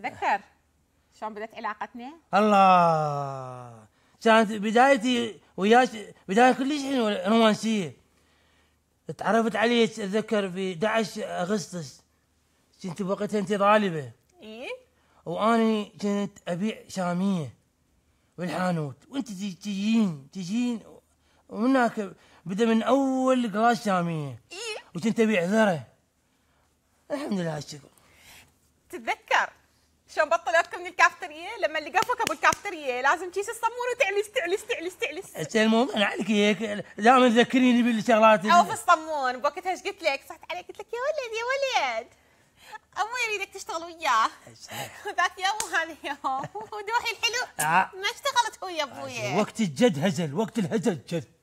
تذكر شلون بدت علاقتنا؟ الله كانت بدايتي وياك بدايه كلش حلوه رومانسيه تعرفت عليك اتذكر في 11 اغسطس كنت بوقتها انت طالبه اي واني كنت ابيع شاميه بالحانوت وانت تجين تجين ومن هناك بدا من اول قراش شاميه اي وكنت ابيع ذره الحمد لله الشكر من الكافتريه لما اللي قفك ابو الكافتريه لازم كيس الصمون وتعلس تعلس تعلس تعلس المهم انا عليك هيك دائما تذكريني بالشغلات او في الصمون بوقتها ايش قلت لك؟ صحت عليك قلت لك يا ولد يا ولد امو يريدك تشتغل وياه ذاك يوم وهذا يوم ودوحي الحلو آه. ما اشتغلت هو يا ابويا وقت الجد هزل وقت الهزل جد